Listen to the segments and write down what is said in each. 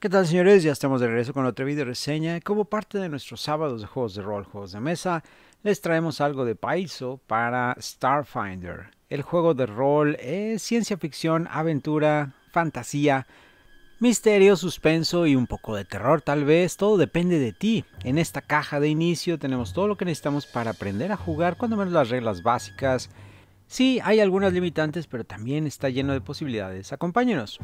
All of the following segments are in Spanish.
¿Qué tal señores? Ya estamos de regreso con otra video reseña. Como parte de nuestros sábados de juegos de rol, juegos de mesa, les traemos algo de paiso para Starfinder. El juego de rol es ciencia ficción, aventura, fantasía, misterio, suspenso y un poco de terror tal vez. Todo depende de ti. En esta caja de inicio tenemos todo lo que necesitamos para aprender a jugar, cuando menos las reglas básicas. Sí, hay algunas limitantes, pero también está lleno de posibilidades. Acompáñenos.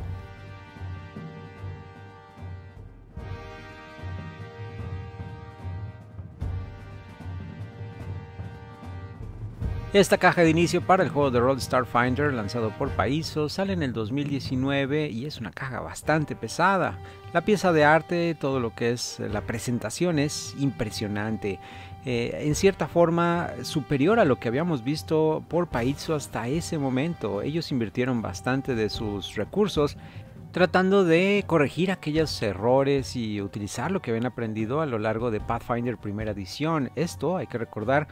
Esta caja de inicio para el juego de Road Starfinder lanzado por Paizo sale en el 2019 y es una caja bastante pesada. La pieza de arte, todo lo que es eh, la presentación es impresionante. Eh, en cierta forma superior a lo que habíamos visto por Paizo hasta ese momento. Ellos invirtieron bastante de sus recursos tratando de corregir aquellos errores y utilizar lo que habían aprendido a lo largo de Pathfinder primera edición. Esto, hay que recordar,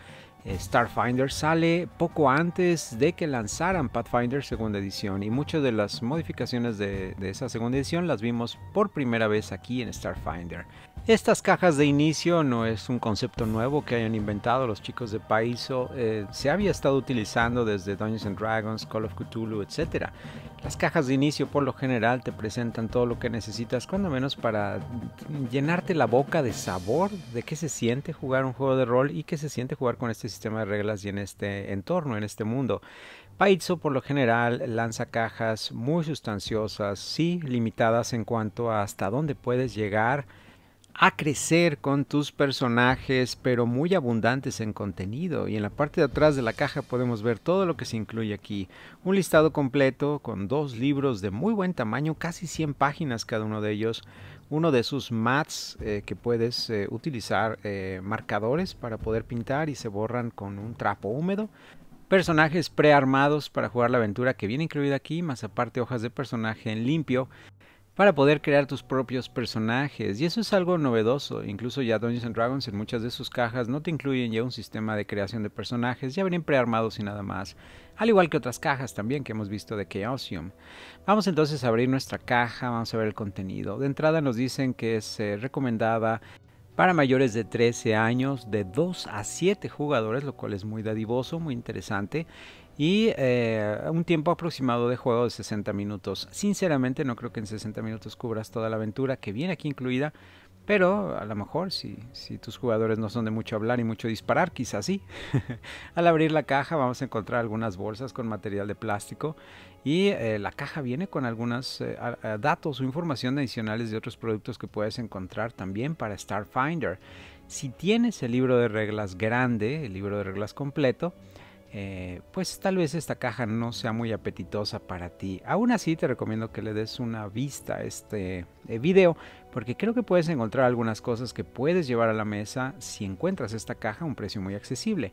eh, Starfinder sale poco antes de que lanzaran Pathfinder segunda edición y muchas de las modificaciones de, esa segunda edición las vimos por primera vez aquí en Starfinder. Estas cajas de inicio no es un concepto nuevo que hayan inventado los chicos de Paizo, eh, se había estado utilizando desde Dungeons and Dragons, Call of Cthulhu, etc. Las cajas de inicio por lo general te presentan todo lo que necesitas, cuando menos para llenarte la boca de sabor de qué se siente jugar un juego de rol y qué se siente jugar con este sistema de reglas y en este entorno, en este mundo. Paizo por lo general lanza cajas muy sustanciosas, sí, limitadas en cuanto a hasta dónde puedes llegar a crecer con tus personajes, pero muy abundantes en contenido. Y en la parte de atrás de la caja podemos ver todo lo que se incluye aquí. Un listado completo con dos libros de muy buen tamaño, casi 100 páginas cada uno de ellos. Uno de sus mats eh, que puedes eh, utilizar eh, marcadores para poder pintar y se borran con un trapo húmedo personajes prearmados para jugar la aventura que viene incluida aquí, más aparte hojas de personaje en limpio para poder crear tus propios personajes. Y eso es algo novedoso. Incluso ya Dungeons Dragons en muchas de sus cajas no te incluyen ya un sistema de creación de personajes, ya vienen prearmados y nada más. Al igual que otras cajas también que hemos visto de Chaosium. Vamos entonces a abrir nuestra caja, vamos a ver el contenido. De entrada nos dicen que es eh, recomendada para mayores de 13 años, de 2 a 7 jugadores, lo cual es muy dadivoso, muy interesante y eh, un tiempo aproximado de juego de 60 minutos. Sinceramente no creo que en 60 minutos cubras toda la aventura que viene aquí incluida, pero a lo mejor si, tus jugadores no son de mucho hablar y mucho disparar, quizás sí. Al abrir la caja vamos a encontrar algunas bolsas con material de plástico y eh, la caja viene con algunos eh, datos o información adicionales de otros productos que puedes encontrar también para Starfinder. Si tienes el libro de reglas grande, el libro de reglas completo, eh, pues tal vez esta caja no sea muy apetitosa para ti. Aún así te recomiendo que le des una vista a este eh, video porque creo que puedes encontrar algunas cosas que puedes llevar a la mesa si encuentras esta caja a un precio muy accesible.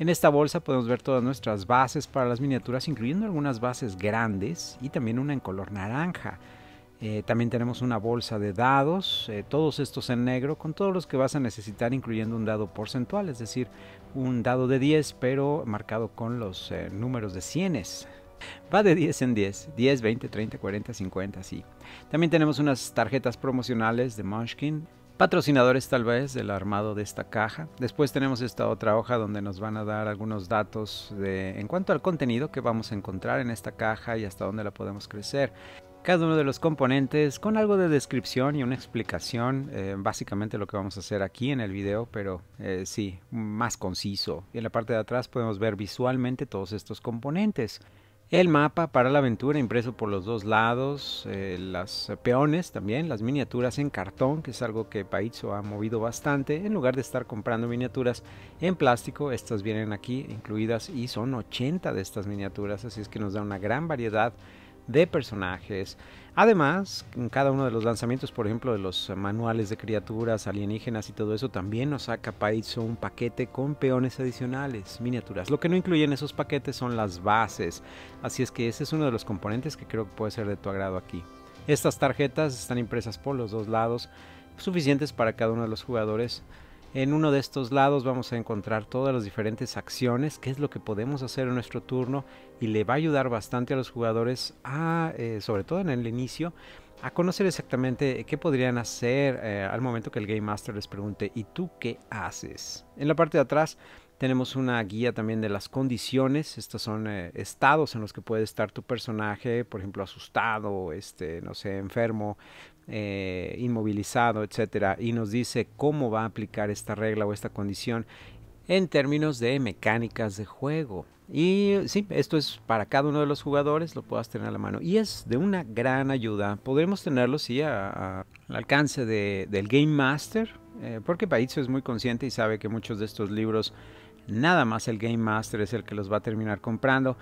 En esta bolsa podemos ver todas nuestras bases para las miniaturas, incluyendo algunas bases grandes y también una en color naranja. Eh, también tenemos una bolsa de dados, eh, todos estos en negro, con todos los que vas a necesitar, incluyendo un dado porcentual, es decir, un dado de 10, pero marcado con los eh, números de 100. Va de 10 en 10, 10, 20, 30, 40, 50, sí. También tenemos unas tarjetas promocionales de Munchkin, patrocinadores tal vez del armado de esta caja. Después tenemos esta otra hoja donde nos van a dar algunos datos de, en cuanto al contenido que vamos a encontrar en esta caja y hasta dónde la podemos crecer cada uno de los componentes con algo de descripción y una explicación, eh, básicamente lo que vamos a hacer aquí en el video, pero eh, sí, más conciso. Y en la parte de atrás podemos ver visualmente todos estos componentes. El mapa para la aventura impreso por los dos lados, los eh, las peones también, las miniaturas en cartón, que es algo que Paizo ha movido bastante. En lugar de estar comprando miniaturas en plástico, estas vienen aquí incluidas y son 80 de estas miniaturas, así es que nos da una gran variedad de personajes. Además, en cada uno de los lanzamientos, por ejemplo, de los manuales de criaturas alienígenas y todo eso, también nos saca Paizo un paquete con peones adicionales, miniaturas. Lo que no incluyen esos paquetes son las bases, así es que ese es uno de los componentes que creo que puede ser de tu agrado aquí. Estas tarjetas están impresas por los dos lados, suficientes para cada uno de los jugadores en uno de estos lados vamos a encontrar todas las diferentes acciones, qué es lo que podemos hacer en nuestro turno y le va a ayudar bastante a los jugadores, a, eh, sobre todo en el inicio, a conocer exactamente qué podrían hacer eh, al momento que el Game Master les pregunte ¿y tú qué haces? En la parte de atrás tenemos una guía también de las condiciones. Estos son eh, estados en los que puede estar tu personaje, por ejemplo, asustado, este, no sé, enfermo, eh, inmovilizado, etcétera, y nos dice cómo va a aplicar esta regla o esta condición en términos de mecánicas de juego. Y sí, esto es para cada uno de los jugadores, lo puedas tener a la mano. Y es de una gran ayuda. Podremos tenerlo, sí, al alcance del Game Master, eh, porque país es muy consciente y sabe que muchos de estos libros, nada más el Game Master es el que los va a terminar comprando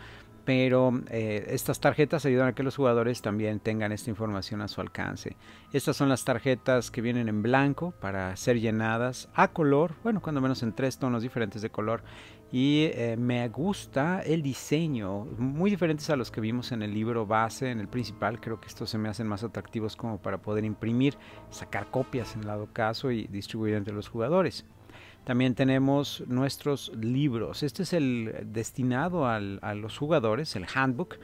pero eh, estas tarjetas ayudan a que los jugadores también tengan esta información a su alcance. Estas son las tarjetas que vienen en blanco para ser llenadas a color, bueno, cuando menos en tres tonos diferentes de color. Y eh, me gusta el diseño, muy diferentes a los que vimos en el libro base, en el principal. Creo que estos se me hacen más atractivos como para poder imprimir, sacar copias en dado caso y distribuir entre los jugadores. También tenemos nuestros libros. Este es el destinado a los jugadores, el handbook,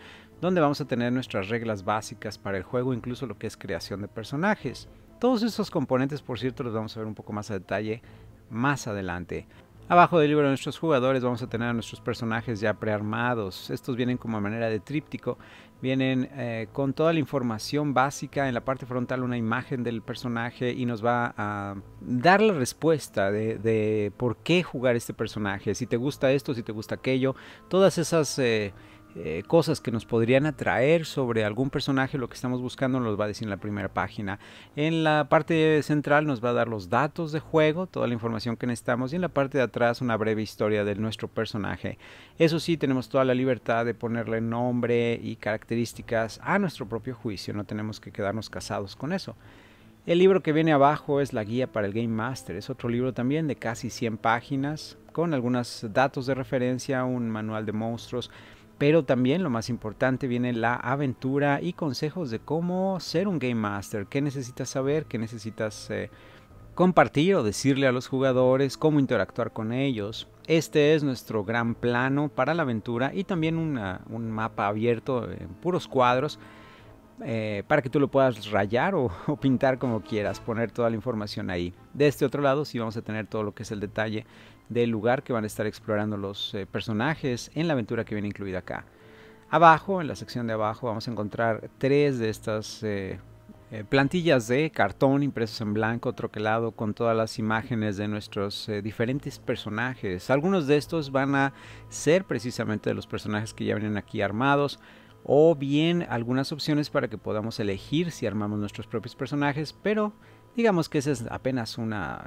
donde vamos a tener nuestras reglas básicas para el juego, incluso lo que es creación de personajes. Todos esos componentes, por cierto, los vamos a ver un poco más a detalle más adelante. Abajo del libro de nuestros jugadores vamos a tener a nuestros personajes ya prearmados. Estos vienen como manera de tríptico Vienen eh, con toda la información básica en la parte frontal, una imagen del personaje y nos va a dar la respuesta de, por qué jugar este personaje, si te gusta esto, si te gusta aquello, todas esas... Eh, eh, cosas que nos podrían atraer sobre algún personaje, lo que estamos buscando nos va a decir en la primera página. En la parte central nos va a dar los datos de juego, toda la información que necesitamos y en la parte de atrás una breve historia de nuestro personaje. Eso sí, tenemos toda la libertad de ponerle nombre y características a nuestro propio juicio, no tenemos que quedarnos casados con eso. El libro que viene abajo es la guía para el Game Master, es otro libro también de casi 100 páginas con algunos datos de referencia, un manual de monstruos, pero también lo más importante viene la aventura y consejos de cómo ser un Game Master, qué necesitas saber, qué necesitas eh, compartir o decirle a los jugadores, cómo interactuar con ellos. Este es nuestro gran plano para la aventura y también un mapa abierto en puros cuadros eh, para que tú lo puedas rayar o, pintar como quieras, poner toda la información ahí. De este otro lado sí vamos a tener todo lo que es el detalle del lugar que van a estar explorando los eh, personajes en la aventura que viene incluida acá. Abajo, en la sección de abajo, vamos a encontrar tres de estas eh, eh, plantillas de cartón impresos en blanco, troquelado, con todas las imágenes de nuestros diferentes personajes. Algunos de estos van a ser precisamente de los personajes que ya vienen aquí armados, o bien algunas opciones para que podamos elegir si armamos nuestros propios personajes, pero digamos que esa es apenas una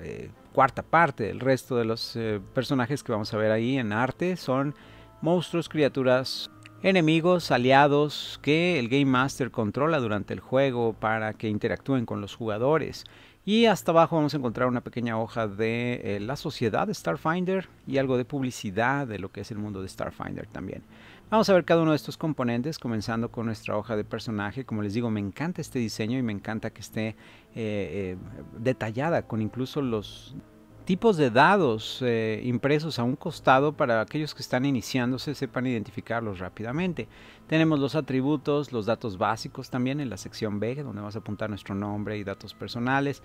cuarta parte el resto de los eh, personajes que vamos a ver ahí en arte son monstruos, criaturas, enemigos, aliados que el Game Master controla durante el juego para que interactúen con los jugadores. Y hasta abajo vamos a encontrar una pequeña hoja de eh, la sociedad de Starfinder y algo de publicidad de lo que es el mundo de Starfinder también. Vamos a ver cada uno de estos componentes, comenzando con nuestra hoja de personaje. Como les digo, me encanta este diseño y me encanta que esté eh, eh, detallada con incluso los tipos de dados eh, impresos a un costado para aquellos que están iniciándose sepan identificarlos rápidamente. Tenemos los atributos, los datos básicos también en la sección B, donde vas a apuntar nuestro nombre y datos personales,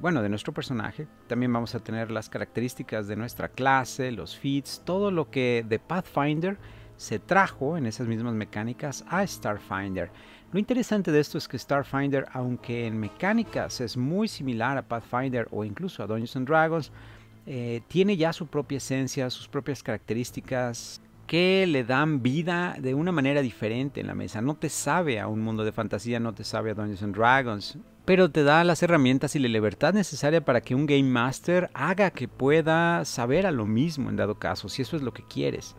bueno, de nuestro personaje. También vamos a tener las características de nuestra clase, los feeds, todo lo que de Pathfinder se trajo en esas mismas mecánicas a Starfinder. Lo interesante de esto es que Starfinder, aunque en mecánicas es muy similar a Pathfinder o incluso a Dungeons and Dragons, eh, tiene ya su propia esencia, sus propias características que le dan vida de una manera diferente en la mesa. No te sabe a un mundo de fantasía, no te sabe a Dungeons and Dragons, pero te da las herramientas y la libertad necesaria para que un Game Master haga que pueda saber a lo mismo en dado caso, si eso es lo que quieres.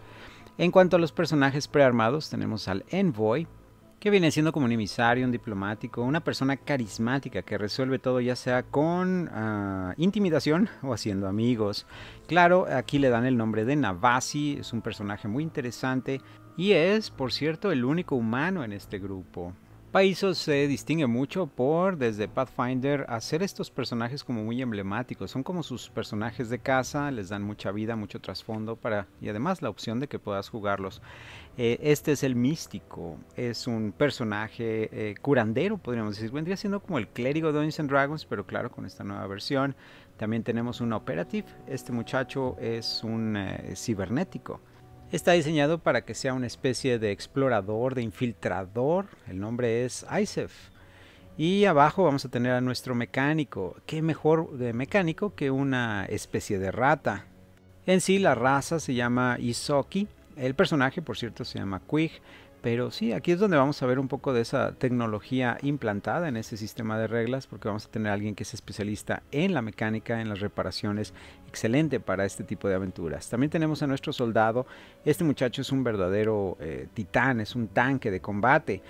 En cuanto a los personajes prearmados, tenemos al Envoy, que viene siendo como un emisario, un diplomático, una persona carismática que resuelve todo ya sea con ah, intimidación o haciendo amigos. Claro, aquí le dan el nombre de Navasi, es un personaje muy interesante y es, por cierto, el único humano en este grupo. Paisos se distingue mucho por, desde Pathfinder, hacer estos personajes como muy emblemáticos. Son como sus personajes de casa, les dan mucha vida, mucho trasfondo para y además la opción de que puedas jugarlos. Eh, este es el místico, es un personaje eh, curandero, podríamos decir. Vendría siendo como el clérigo de Dungeons Dragons, pero claro, con esta nueva versión. También tenemos un operative. Este muchacho es un eh, cibernético Está diseñado para que sea una especie de explorador, de infiltrador. El nombre es ISEF. Y abajo vamos a tener a nuestro mecánico. ¿Qué mejor de mecánico que una especie de rata? En sí, la raza se llama Isoki. El personaje, por cierto, se llama Quig. Pero sí, aquí es donde vamos a ver un poco de esa tecnología implantada en ese sistema de reglas, porque vamos a tener a alguien que es especialista en la mecánica, en las reparaciones, excelente para este tipo de aventuras. También tenemos a nuestro soldado, este muchacho es un verdadero eh, titán, es un tanque de combate.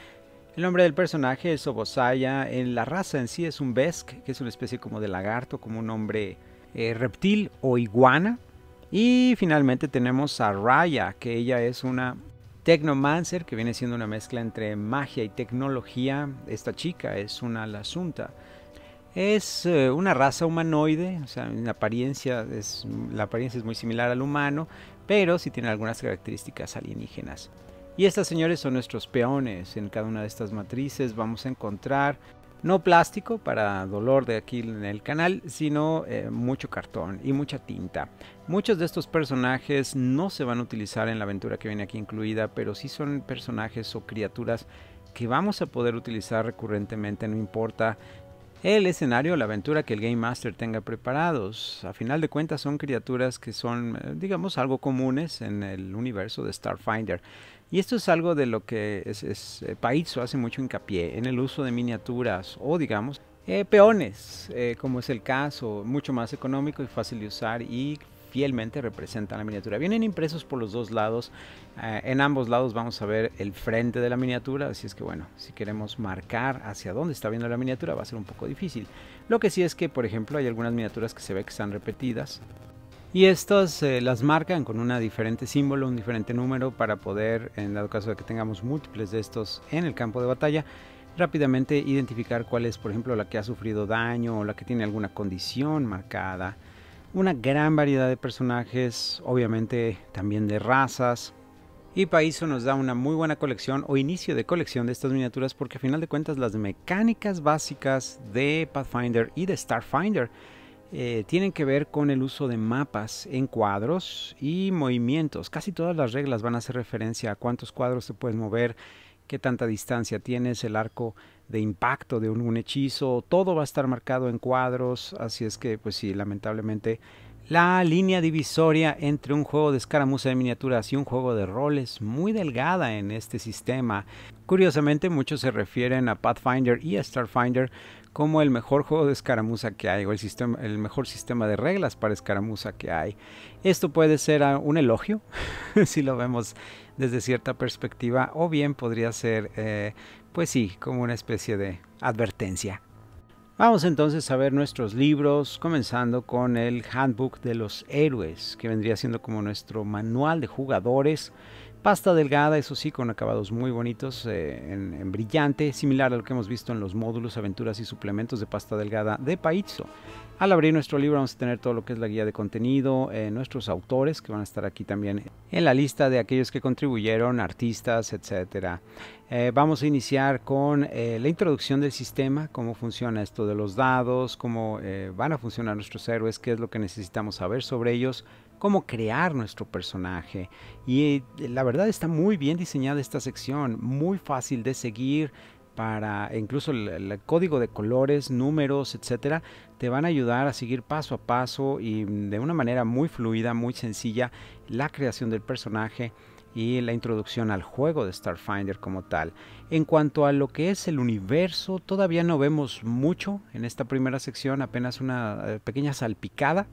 El nombre del personaje es Obosaya, en la raza en sí es un Besk, que es una especie como de lagarto, como un hombre eh, reptil o iguana. Y finalmente tenemos a Raya, que ella es una Technomancer, que viene siendo una mezcla entre magia y tecnología. Esta chica es una asunta. Es eh, una raza humanoide, o sea, en apariencia la apariencia es muy similar al humano, pero sí tiene algunas características alienígenas. Y estas señores son nuestros peones. En cada una de estas matrices vamos a encontrar no plástico para dolor de aquí en el canal, sino eh, mucho cartón y mucha tinta. Muchos de estos personajes no se van a utilizar en la aventura que viene aquí incluida, pero sí son personajes o criaturas que vamos a poder utilizar recurrentemente, no importa el escenario, la aventura que el Game Master tenga preparados. A final de cuentas son criaturas que son, eh, digamos, algo comunes en el universo de Starfinder. Y esto es algo de lo que es, es eh, Paizo hace mucho hincapié en el uso de miniaturas o digamos eh, peones, eh, como es el caso, mucho más económico y fácil de usar y fielmente representan la miniatura. Vienen impresos por los dos lados. en ambos lados vamos a ver el frente de la miniatura, así es que bueno, si queremos marcar hacia dónde está viendo la miniatura va a ser un poco difícil. Lo que sí es que, por ejemplo, hay algunas miniaturas que se ve que están repetidas. Y estas eh, las marcan con un diferente símbolo, un diferente número para poder, en dado caso de que tengamos múltiples de estos en el campo de batalla, rápidamente identificar cuál es, por ejemplo, la que ha sufrido daño o la que tiene alguna condición marcada. Una gran variedad de personajes, obviamente también de razas, y Paiso nos da una muy buena colección o inicio de colección de estas miniaturas porque a final de cuentas las mecánicas básicas de Pathfinder y de Starfinder eh, tienen que ver con el uso de mapas en cuadros y movimientos. Casi todas las reglas van a hacer referencia a cuántos cuadros se puedes mover, qué tanta distancia tienes, el arco de impacto de un, hechizo, todo va a estar marcado en cuadros, así es que pues sí, lamentablemente la línea divisoria entre un juego de escaramuza de miniaturas y un juego de roles muy delgada en este sistema. Curiosamente, muchos se refieren a Pathfinder y a Starfinder como el mejor juego de escaramuza que hay o el, sistema, el mejor sistema de reglas para escaramuza que hay. Esto puede ser un elogio, si lo vemos desde cierta perspectiva, o bien podría ser, eh, pues sí, como una especie de advertencia. Vamos entonces a ver nuestros libros, comenzando con el Handbook de los Héroes, que vendría siendo como nuestro manual de jugadores Pasta delgada, eso sí, con acabados muy bonitos, eh, en, brillante, similar a lo que hemos visto en los módulos, aventuras y suplementos de pasta delgada de Paizo. Al abrir nuestro libro vamos a tener todo lo que es la guía de contenido, eh, nuestros autores que van a estar aquí también en la lista de aquellos que contribuyeron, artistas, etc. Eh, vamos a iniciar con la introducción del sistema, cómo funciona esto de los dados, cómo van a funcionar nuestros héroes, qué es lo que necesitamos saber sobre ellos, cómo crear nuestro personaje. Y eh, la verdad está muy bien diseñada esta sección, muy fácil de seguir para incluso el, el, código de colores, números, etcétera, te van a ayudar a seguir paso a paso y de una manera muy fluida, muy sencilla la creación del personaje y la introducción al juego de Starfinder como tal. En cuanto a lo que es el universo, todavía no vemos mucho en esta primera sección, apenas una eh, pequeña salpicada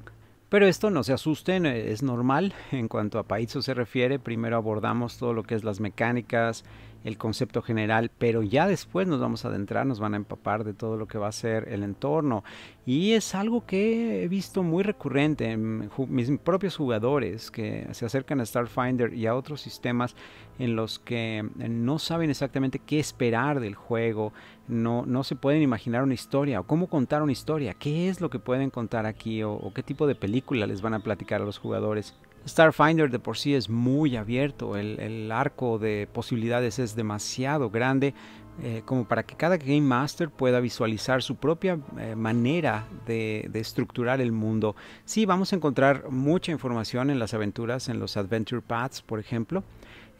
pero esto no se asusten, eh, es normal. En cuanto a Paizo se refiere, primero abordamos todo lo que es las mecánicas, el concepto general, pero ya después nos vamos a adentrar, nos van a empapar de todo lo que va a ser el entorno. Y es algo que he visto muy recurrente en mis propios jugadores que se acercan a Starfinder y a otros sistemas en los que eh, no saben exactamente qué esperar del juego, no, se pueden imaginar una historia o cómo contar una historia, qué es lo que pueden contar aquí o, qué tipo de película les van a platicar a los jugadores. Starfinder de por sí es muy abierto, el, arco de posibilidades es demasiado grande eh, como para que cada Game Master pueda visualizar su propia eh, manera de, de, estructurar el mundo. Sí, vamos a encontrar mucha información en las aventuras, en los Adventure Paths, por ejemplo,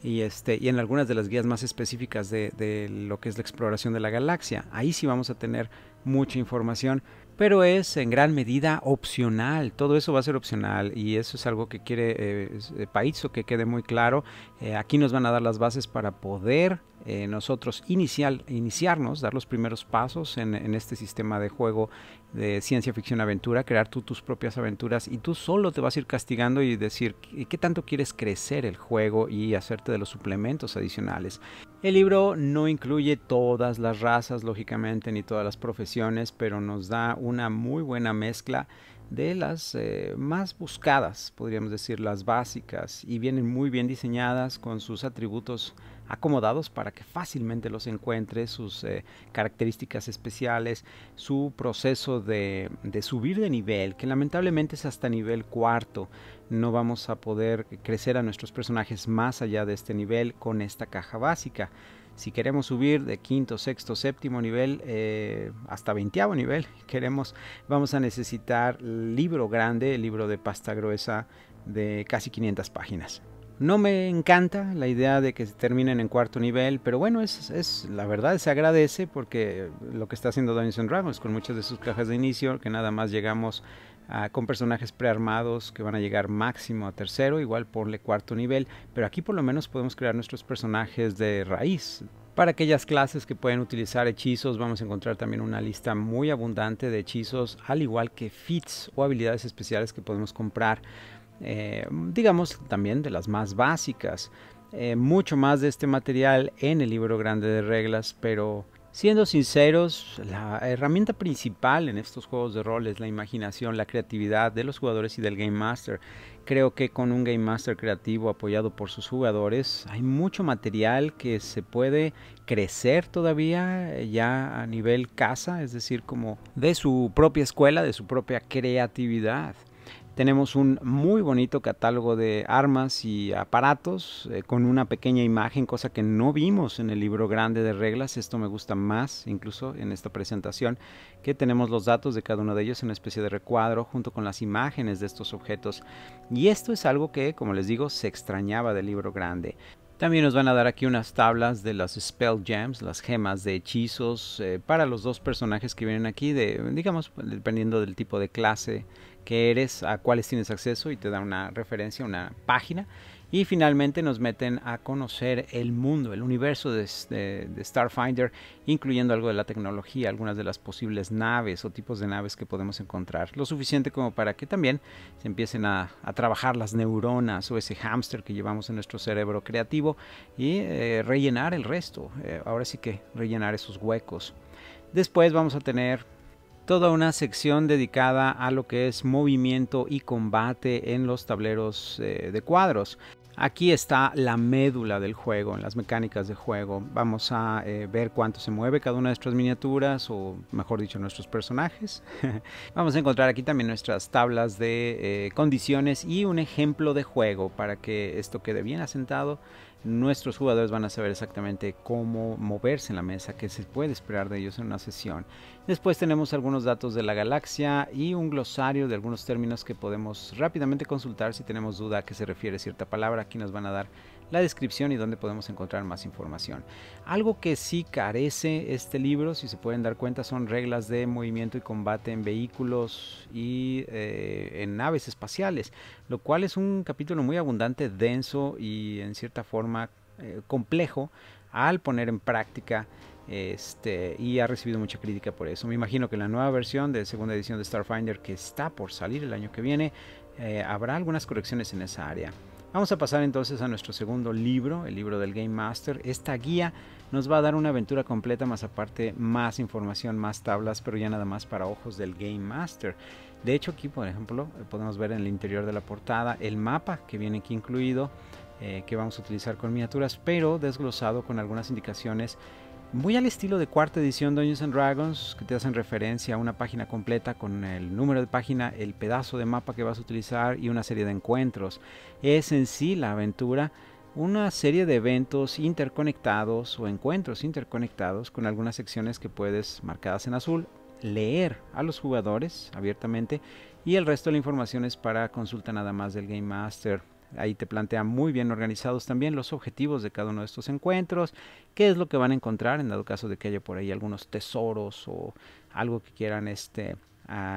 y, este, y en algunas de las guías más específicas de, lo que es la exploración de la galaxia. Ahí sí vamos a tener mucha información, pero es en gran medida opcional. Todo eso va a ser opcional y eso es algo que quiere país eh, eh, Paizo que quede muy claro. Eh, aquí nos van a dar las bases para poder nosotros inicial, iniciarnos, dar los primeros pasos en, en este sistema de juego de ciencia ficción aventura, crear tú tus propias aventuras y tú solo te vas a ir castigando y decir qué tanto quieres crecer el juego y hacerte de los suplementos adicionales. El libro no incluye todas las razas, lógicamente, ni todas las profesiones, pero nos da una muy buena mezcla de las eh, más buscadas, podríamos decir, las básicas, y vienen muy bien diseñadas con sus atributos acomodados para que fácilmente los encuentre, sus eh, características especiales, su proceso de, subir de nivel, que lamentablemente es hasta nivel cuarto. No vamos a poder crecer a nuestros personajes más allá de este nivel con esta caja básica. Si queremos subir de quinto, sexto, séptimo nivel eh, hasta veintiavo nivel, queremos, vamos a necesitar libro grande, libro de pasta gruesa de casi 500 páginas. No me encanta la idea de que se terminen en cuarto nivel, pero bueno, es, la verdad se agradece porque lo que está haciendo Dungeons Dragons con muchas de sus cajas de inicio, que nada más llegamos con personajes prearmados que van a llegar máximo a tercero, igual ponle cuarto nivel, pero aquí por lo menos podemos crear nuestros personajes de raíz, para aquellas clases que pueden utilizar hechizos, vamos a encontrar también una lista muy abundante de hechizos, al igual que feats o habilidades especiales que podemos comprar. Eh, digamos también de las más básicas. Eh, mucho más de este material en el libro grande de reglas, pero siendo sinceros, la herramienta principal en estos juegos de rol es la imaginación, la creatividad de los jugadores y del Game Master. Creo que con un Game Master creativo apoyado por sus jugadores hay mucho material que se puede crecer todavía eh, ya a nivel casa, es decir, como de su propia escuela, de su propia creatividad. Tenemos un muy bonito catálogo de armas y aparatos eh, con una pequeña imagen, cosa que no vimos en el libro grande de reglas. Esto me gusta más, incluso en esta presentación, que tenemos los datos de cada uno de ellos en una especie de recuadro junto con las imágenes de estos objetos. Y esto es algo que, como les digo, se extrañaba del libro grande. También nos van a dar aquí unas tablas de las Spell Gems, las gemas de hechizos, eh, para los dos personajes que vienen aquí, de, digamos, dependiendo del tipo de clase qué eres, a cuáles tienes acceso y te da una referencia, una página. Y finalmente nos meten a conocer el mundo, el universo de, Starfinder, incluyendo algo de la tecnología, algunas de las posibles naves o tipos de naves que podemos encontrar. Lo suficiente como para que también se empiecen a, trabajar las neuronas o ese hámster que llevamos en nuestro cerebro creativo y eh, rellenar el resto. Eh, ahora sí que rellenar esos huecos. Después vamos a tener toda una sección dedicada a lo que es movimiento y combate en los tableros eh, de cuadros. Aquí está la médula del juego, las mecánicas de juego. Vamos a eh, ver cuánto se mueve cada una de nuestras miniaturas, o mejor dicho, nuestros personajes. Vamos a encontrar aquí también nuestras tablas de eh, condiciones y un ejemplo de juego para que esto quede bien asentado nuestros jugadores van a saber exactamente cómo moverse en la mesa, qué se puede esperar de ellos en una sesión. Después tenemos algunos datos de la galaxia y un glosario de algunos términos que podemos rápidamente consultar si tenemos duda a qué se refiere cierta palabra. Aquí nos van a dar la descripción y donde podemos encontrar más información. Algo que sí carece este libro, si se pueden dar cuenta, son reglas de movimiento y combate en vehículos y eh, en naves espaciales, lo cual es un capítulo muy abundante, denso y en cierta forma eh, complejo al poner en práctica este, y ha recibido mucha crítica por eso. Me imagino que la nueva versión de segunda edición de Starfinder que está por salir el año que viene, eh, habrá algunas correcciones en esa área. Vamos a pasar entonces a nuestro segundo libro, el libro del Game Master. Esta guía nos va a dar una aventura completa, más aparte más información, más tablas, pero ya nada más para ojos del Game Master. De hecho aquí, por ejemplo, eh, podemos ver en el interior de la portada el mapa que viene aquí incluido, eh, que vamos a utilizar con miniaturas, pero desglosado con algunas indicaciones muy al estilo de cuarta edición Dungeons and Dragons, que te hacen referencia a una página completa con el número de página, el pedazo de mapa que vas a utilizar y una serie de encuentros. Es en sí la aventura una serie de eventos interconectados o encuentros interconectados con algunas secciones que puedes, marcadas en azul, leer a los jugadores abiertamente y el resto de la información es para consulta nada más del Game Master Ahí te plantea muy bien organizados también los objetivos de cada uno de estos encuentros, qué es lo que van a encontrar en dado caso de que haya por ahí algunos tesoros o algo que quieran este,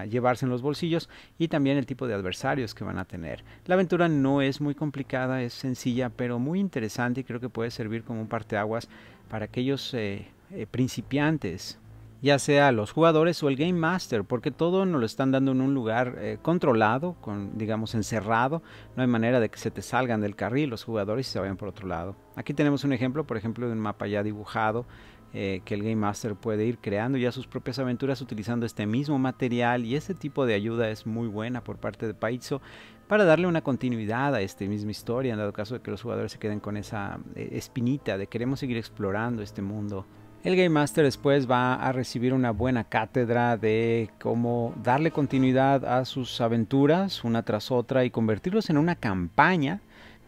llevarse en los bolsillos y también el tipo de adversarios que van a tener. La aventura no es muy complicada, es sencilla, pero muy interesante y creo que puede servir como un parteaguas para aquellos eh, eh, principiantes ya sea los jugadores o el Game Master, porque todo nos lo están dando en un lugar eh, controlado, con, digamos encerrado, no hay manera de que se te salgan del carril los jugadores y se vayan por otro lado. Aquí tenemos un ejemplo, por ejemplo, de un mapa ya dibujado eh, que el Game Master puede ir creando ya sus propias aventuras utilizando este mismo material y este tipo de ayuda es muy buena por parte de Paizo para darle una continuidad a esta misma historia, en dado caso de que los jugadores se queden con esa eh, espinita de queremos seguir explorando este mundo el Game Master después va a recibir una buena cátedra de cómo darle continuidad a sus aventuras una tras otra y convertirlos en una campaña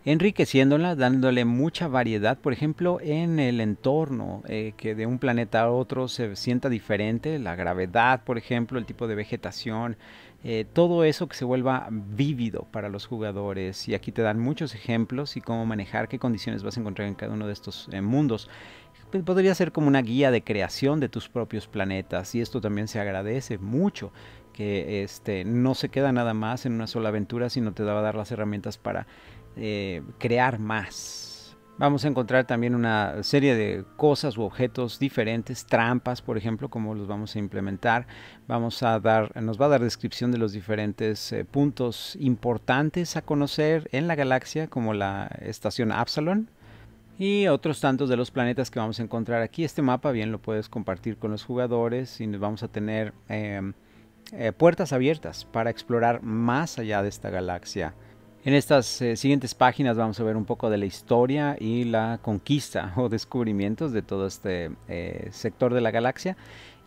enriqueciéndola, dándole mucha variedad, por ejemplo, en el entorno, eh, que de un planeta a otro se sienta diferente, la gravedad, por ejemplo, el tipo de vegetación, eh, todo eso que se vuelva vívido para los jugadores. Y aquí te dan muchos ejemplos y cómo manejar, qué condiciones vas a encontrar en cada uno de estos eh, mundos. Pues, podría ser como una guía de creación de tus propios planetas y esto también se agradece mucho que este, no se queda nada más en una sola aventura, sino te va a dar las herramientas para eh, crear más. Vamos a encontrar también una serie de cosas u objetos diferentes, trampas, por ejemplo, como los vamos a implementar. Vamos a dar, nos va a dar descripción de los diferentes eh, puntos importantes a conocer en la galaxia, como la estación Absalon, y otros tantos de los planetas que vamos a encontrar aquí. Este mapa bien lo puedes compartir con los jugadores y nos vamos a tener em, eh, puertas abiertas para explorar más allá de esta galaxia. En estas eh, siguientes páginas vamos a ver un poco de la historia y la conquista o descubrimientos de todo este eh, sector de la galaxia.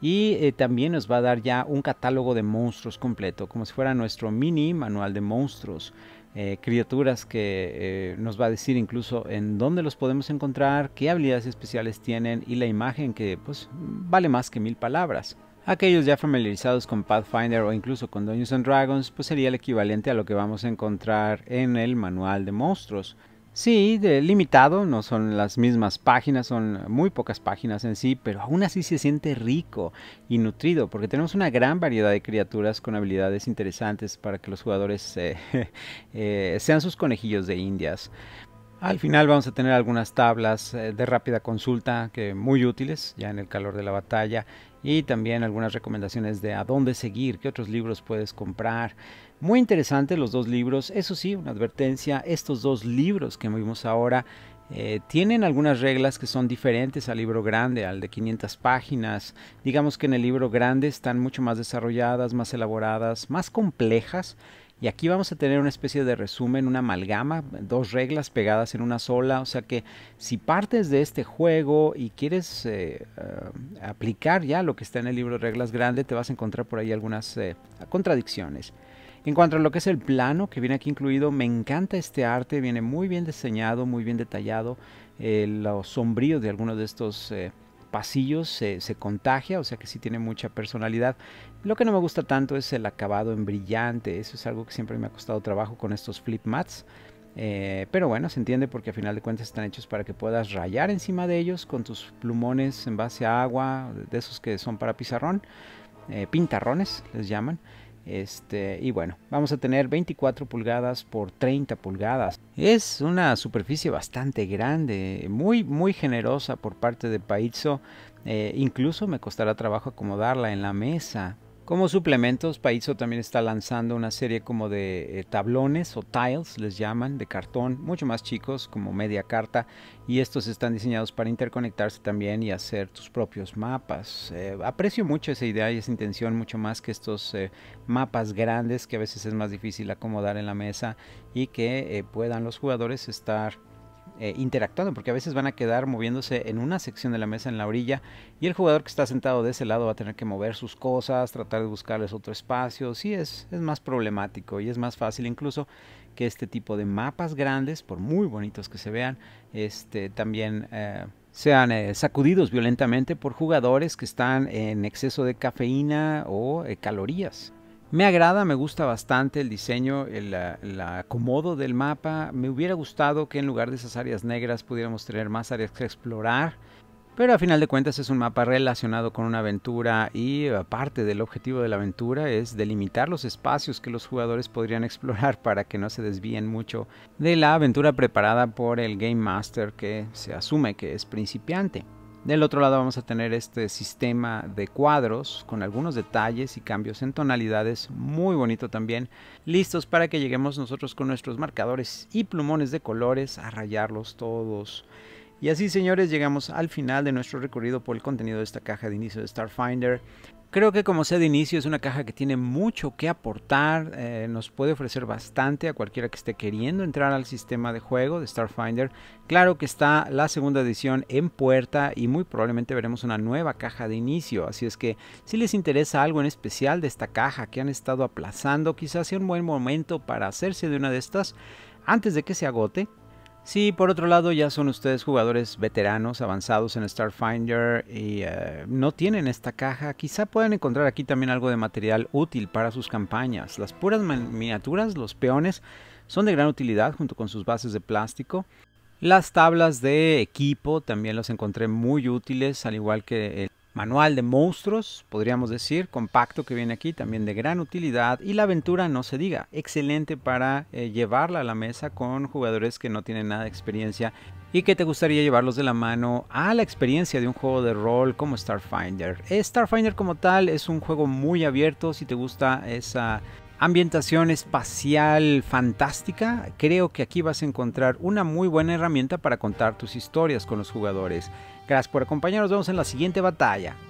Y también nos va a dar ya un catálogo de monstruos completo, como si fuera nuestro mini manual de monstruos. Eh, criaturas que eh, nos va a decir incluso en dónde los podemos encontrar, qué habilidades especiales tienen y la imagen que pues vale más que mil palabras. Aquellos ya familiarizados con Pathfinder o incluso con Dungeons and Dragons, pues sería el equivalente a lo que vamos a encontrar en el manual de monstruos. Sí, de, limitado, no son las mismas páginas, son muy pocas páginas en sí, pero aún así se siente rico y nutrido, porque tenemos una gran variedad de criaturas con habilidades interesantes para que los jugadores eh, eh, sean sus conejillos de indias. Al final vamos a tener algunas tablas eh, de rápida consulta que muy útiles ya en el calor de la batalla y también algunas recomendaciones de a dónde seguir, qué otros libros puedes comprar. Muy interesantes los dos libros, eso sí, una advertencia, estos dos libros que vimos ahora eh, tienen algunas reglas que son diferentes al libro grande, al de 500 páginas. Digamos que en el libro grande están mucho más desarrolladas, más elaboradas, más complejas. Y aquí vamos a tener una especie de resumen, una amalgama, dos reglas pegadas en una sola. O sea que si partes de este juego y quieres eh, eh, aplicar ya lo que está en el libro de reglas grande, te vas a encontrar por ahí algunas contradicciones. En cuanto a lo que es el plano que viene aquí incluido, me encanta este arte, viene muy bien diseñado, muy bien detallado. Eh, sombrío de algunos de estos eh, pasillos se contagia, o sea que sí tiene mucha personalidad. Lo que no me gusta tanto es el acabado en brillante, eso es algo que siempre me ha costado trabajo con estos flip mats. Eh, pero bueno, se entiende porque a final de cuentas están hechos para que puedas rayar encima de ellos con tus plumones en base a agua, de esos que son para pizarrón, eh, pintarrones les llaman. Este, y bueno, vamos a tener 24 pulgadas por 30 pulgadas. Es una superficie bastante grande, muy, muy generosa por parte de Paizo. Eh, incluso me costará trabajo acomodarla en la mesa. Como suplementos, Paizo también está lanzando una serie como de eh, tablones o tiles, les llaman, de cartón, mucho más chicos, como media carta, y estos están diseñados para interconectarse también y hacer tus propios mapas. Eh, aprecio mucho esa idea y esa intención, mucho más que estos eh, mapas grandes que a veces es más difícil acomodar en la mesa y que puedan los jugadores estar eh, interactuando, porque a veces van a quedar moviéndose en una sección de la mesa en la orilla y el jugador que está sentado de ese lado va a tener que mover sus cosas, tratar de buscarles otro espacio, sí es, más problemático y es más fácil incluso que este tipo de mapas grandes, por muy bonitos que se vean, este, también... Eh, sean eh, sacudidos violentamente por jugadores que están en exceso de cafeína o calorías. Me agrada, me gusta bastante el diseño, el, acomodo del mapa. Me hubiera gustado que en lugar de esas áreas negras pudiéramos tener más áreas que explorar. Pero a final de cuentas es un mapa relacionado con una aventura y aparte del objetivo de la aventura es delimitar los espacios que los jugadores podrían explorar para que no se desvíen mucho de la aventura preparada por el Game Master que se asume que es principiante. Del otro lado vamos a tener este sistema de cuadros con algunos detalles y cambios en tonalidades, muy bonito también, listos para que lleguemos nosotros con nuestros marcadores y plumones de colores a rayarlos todos. Y así señores llegamos al final de nuestro recorrido por el contenido de esta caja de inicio de Starfinder. Creo que como sea de inicio es una caja que tiene mucho que aportar, eh, nos puede ofrecer bastante a cualquiera que esté queriendo entrar al sistema de juego de Starfinder. Claro que está la segunda edición en puerta y muy probablemente veremos una nueva caja de inicio, así es que si les interesa algo en especial de esta caja que han estado aplazando, quizás sea un buen momento para hacerse de una de estas antes de que se agote si por otro lado, ya son ustedes jugadores veteranos, avanzados en Starfinder y eh, no tienen esta caja. Quizá puedan encontrar aquí también algo de material útil para sus campañas. Las puras miniaturas, los peones, son de gran utilidad junto con sus bases de plástico. Las tablas de equipo también las encontré muy útiles, al igual que el Manual de monstruos, podríamos decir, compacto que viene aquí, también de gran utilidad. Y la aventura, no se diga, excelente para eh, llevarla a la mesa con jugadores que no tienen nada de experiencia y que te gustaría llevarlos de la mano a la experiencia de un juego de rol como Starfinder. Starfinder como tal es un juego muy abierto, si te gusta esa ambientación espacial fantástica, creo que aquí vas a encontrar una muy buena herramienta para contar tus historias con los jugadores. Gracias por acompañarnos. Nos vemos en la siguiente batalla.